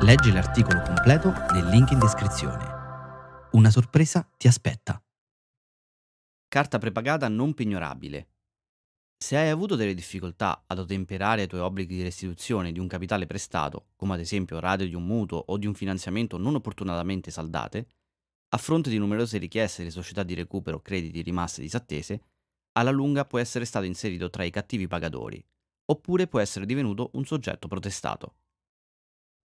Leggi l'articolo completo nel link in descrizione. Una sorpresa ti aspetta. Carta prepagata non pignorabile. Se hai avuto delle difficoltà ad ottemperare i tuoi obblighi di restituzione di un capitale prestato, come ad esempio radio di un mutuo o di un finanziamento non opportunamente saldate, a fronte di numerose richieste delle società di recupero crediti rimaste disattese, alla lunga può essere stato inserito tra i cattivi pagatori, oppure può essere divenuto un soggetto protestato.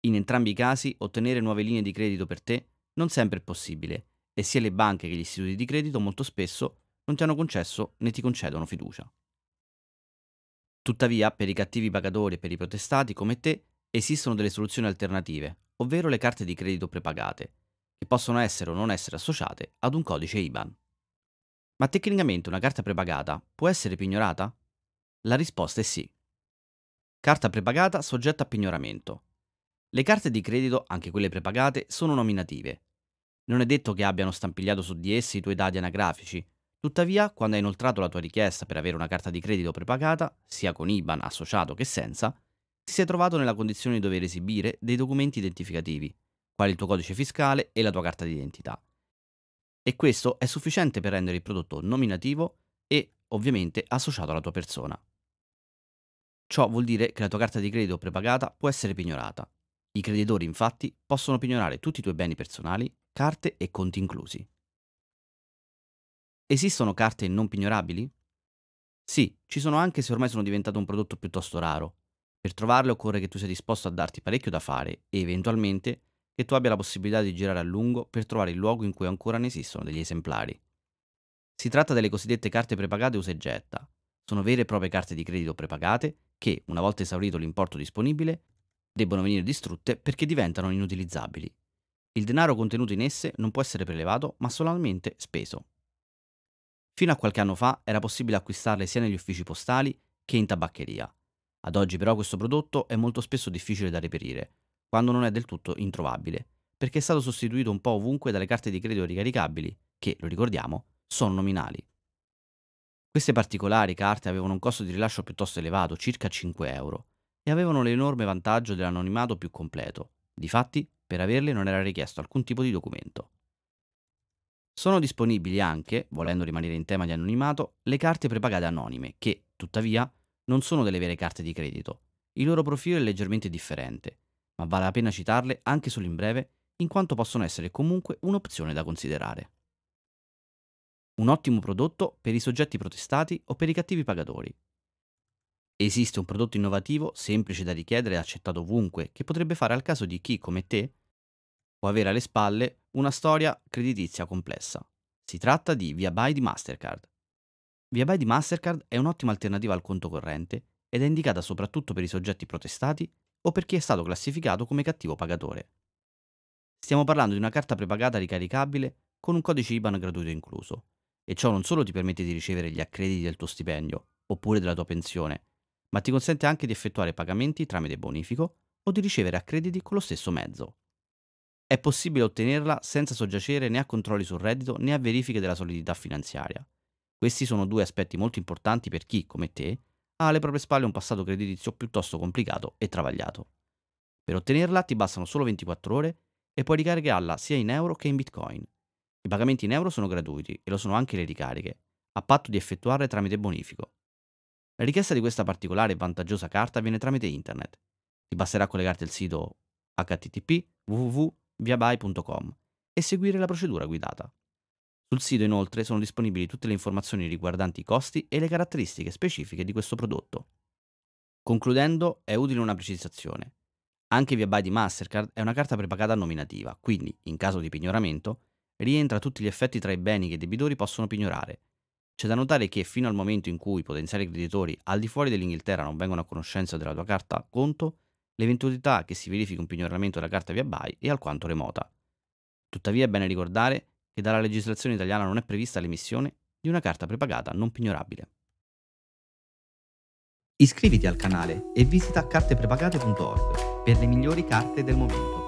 In entrambi i casi ottenere nuove linee di credito per te non sempre è possibile e sia le banche che gli istituti di credito molto spesso non ti hanno concesso né ti concedono fiducia. Tuttavia, per i cattivi pagatori e per i protestati come te esistono delle soluzioni alternative, ovvero le carte di credito prepagate, che possono essere o non essere associate ad un codice IBAN. Ma tecnicamente una carta prepagata può essere pignorata? La risposta è sì. Carta prepagata soggetta a pignoramento, le carte di credito, anche quelle prepagate, sono nominative. Non è detto che abbiano stampigliato su di essi i tuoi dati anagrafici, tuttavia quando hai inoltrato la tua richiesta per avere una carta di credito prepagata, sia con IBAN associato che senza, ti sei trovato nella condizione di dover esibire dei documenti identificativi, quali il tuo codice fiscale e la tua carta d'identità. E questo è sufficiente per rendere il prodotto nominativo e, ovviamente, associato alla tua persona. Ciò vuol dire che la tua carta di credito prepagata può essere pignorata. I creditori infatti possono pignorare tutti i tuoi beni personali, carte e conti inclusi. Esistono carte non pignorabili? Sì, ci sono anche se ormai sono diventato un prodotto piuttosto raro. Per trovarle occorre che tu sia disposto a darti parecchio da fare e eventualmente che tu abbia la possibilità di girare a lungo per trovare il luogo in cui ancora ne esistono degli esemplari. Si tratta delle cosiddette carte prepagate usa e getta. Sono vere e proprie carte di credito prepagate che, una volta esaurito l'importo disponibile, debbono venire distrutte perché diventano inutilizzabili. Il denaro contenuto in esse non può essere prelevato, ma solamente speso. Fino a qualche anno fa era possibile acquistarle sia negli uffici postali che in tabaccheria. Ad oggi però questo prodotto è molto spesso difficile da reperire, quando non è del tutto introvabile, perché è stato sostituito un po' ovunque dalle carte di credito ricaricabili, che, lo ricordiamo, sono nominali. Queste particolari carte avevano un costo di rilascio piuttosto elevato, circa 5 euro, e avevano l'enorme vantaggio dell'anonimato più completo. Difatti, per averle non era richiesto alcun tipo di documento. Sono disponibili anche, volendo rimanere in tema di anonimato, le carte prepagate anonime, che, tuttavia, non sono delle vere carte di credito. Il loro profilo è leggermente differente, ma vale la pena citarle anche solo in breve, in quanto possono essere comunque un'opzione da considerare. Un ottimo prodotto per i soggetti protestati o per i cattivi pagatori, Esiste un prodotto innovativo, semplice da richiedere e accettato ovunque, che potrebbe fare al caso di chi, come te, può avere alle spalle una storia creditizia complessa. Si tratta di ViaBuy di Mastercard. ViaBuy di Mastercard è un'ottima alternativa al conto corrente ed è indicata soprattutto per i soggetti protestati o per chi è stato classificato come cattivo pagatore. Stiamo parlando di una carta prepagata ricaricabile con un codice IBAN gratuito incluso, e ciò non solo ti permette di ricevere gli accrediti del tuo stipendio oppure della tua pensione, ma ti consente anche di effettuare pagamenti tramite bonifico o di ricevere accrediti con lo stesso mezzo. È possibile ottenerla senza soggiacere né a controlli sul reddito né a verifiche della solidità finanziaria. Questi sono due aspetti molto importanti per chi, come te, ha alle proprie spalle un passato creditizio piuttosto complicato e travagliato. Per ottenerla ti bastano solo 24 ore e puoi ricaricarla sia in euro che in bitcoin. I pagamenti in euro sono gratuiti e lo sono anche le ricariche, a patto di effettuarle tramite bonifico. La richiesta di questa particolare e vantaggiosa carta avviene tramite internet. Ti basterà collegarti al sito http www.viabai.com e seguire la procedura guidata. Sul sito inoltre sono disponibili tutte le informazioni riguardanti i costi e le caratteristiche specifiche di questo prodotto. Concludendo, è utile una precisazione. Anche ViaBuy di Mastercard è una carta prepagata nominativa, quindi, in caso di pignoramento, rientra a tutti gli effetti tra i beni che i debitori possono pignorare, c'è da notare che fino al momento in cui i potenziali creditori al di fuori dell'Inghilterra non vengono a conoscenza della tua carta conto, l'eventualità che si verifichi un pignoramento della carta via buy è alquanto remota. Tuttavia è bene ricordare che dalla legislazione italiana non è prevista l'emissione di una carta prepagata non pignorabile. Iscriviti al canale e visita carteprepagate.org per le migliori carte del momento.